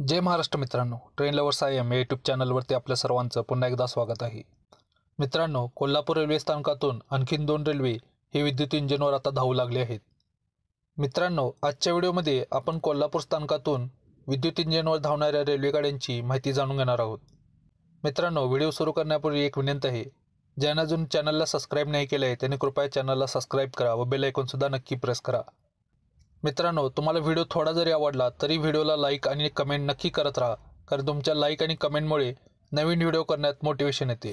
जय महाराष्ट्र मित्रांनो train lovers Sayam या YouTube चॅनलवरती आपल्या सर्वांचं पुन्हा एकदा स्वागत आहे मित्रांनो कोल्हापूर रेल्वे स्थानकातून आणखीन दोन रेल्वे हे विद्युत इंजिनवर आता धावू लागले आहेत मित्रांनो आजच्या व्हिडिओमध्ये आपण कोल्हापूर स्थानकातून विद्युत इंजिनवर धावणाऱ्या रेल्वेगाड्यांची माहिती जाणून घेणार आहोत मित्रांनो व्हिडिओ सुरू करण्यापूर्वी एक विनंती आहे ज्यांना अजून चॅनलला सबस्क्राईब नाही केलं आहे त्यांनी कृपया चॅनलला सबस्क्राईब करा व बेल ऐकूनसुद्धा नक्की प्रेस करा मित्रांनो तुम्हाला व्हिडिओ थोडा जरी आवडला तरी व्हिडिओला लाईक आणि कमेंट नक्की करत राहा कारण तुमच्या लाईक आणि कमेंटमुळे नवीन व्हिडिओ करण्यात मोटिवेशन येते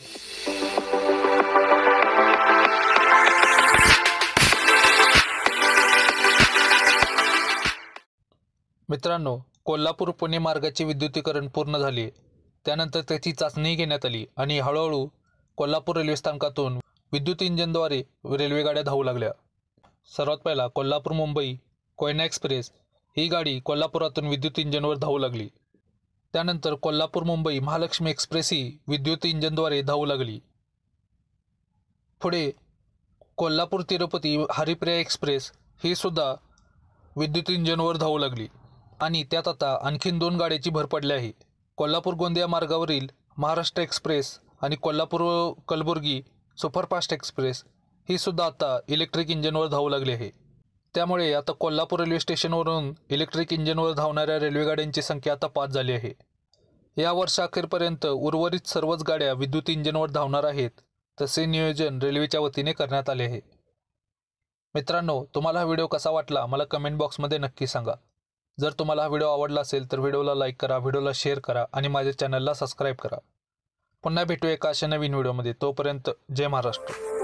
मित्रांनो कोल्हापूर पुणे मार्गाचे विद्युतीकरण पूर्ण झाले त्यानंतर त्याची चाचणी घेण्यात आली आणि हळूहळू कोल्हापूर रेल्वे स्थानकातून विद्युत इंजिनद्वारे रेल्वेगाड्या धावू लागल्या सर्वात पहिला कोल्हापूर मुंबई कोयना एक्सप्रेस ही गाडी कोल्हापुरातून विद्युत इंजिनवर धावू लागली त्यानंतर कोल्हापूर मुंबई महालक्ष्मी एक्सप्रेस ही विद्युत इंजिनद्वारे धावू लागली पुढे कोल्हापूर तिरुपती हरिप्रिया एक्सप्रेस ही सुद्धा विद्युत इंजिनवर धावू लागली आणि त्यात आता आणखीन दोन गाड्याची भर पडली आहे कोल्हापूर गोंदिया मार्गावरील महाराष्ट्र एक्सप्रेस आणि कोल्हापूर कलबुर्गी सुपरफास्ट एक्सप्रेस ही सुद्धा आता इलेक्ट्रिक इंजिनवर धावू लागली आहे त्यामुळे आता कोल्हापूर रेल्वे स्टेशनवरून इलेक्ट्रिक इंजिनवर धावणाऱ्या रेल्वेगाड्यांची संख्या आता पाच झाली आहे या वर्षाअखेरपर्यंत उर्वरित सर्वच गाड्या विद्युत इंजिनवर धावणार आहेत तसे नियोजन रेल्वेच्या वतीने करण्यात आले आहे मित्रांनो तुम्हाला हा व्हिडिओ कसा वाटला मला कमेंट बॉक्समध्ये नक्की सांगा जर तुम्हाला हा व्हिडिओ आवडला असेल तर व्हिडिओला लाईक करा व्हिडिओला शेअर करा आणि माझ्या चॅनलला सबस्क्राईब करा पुन्हा भेटू एका अशा नवीन व्हिडिओमध्ये तोपर्यंत जय महाराष्ट्र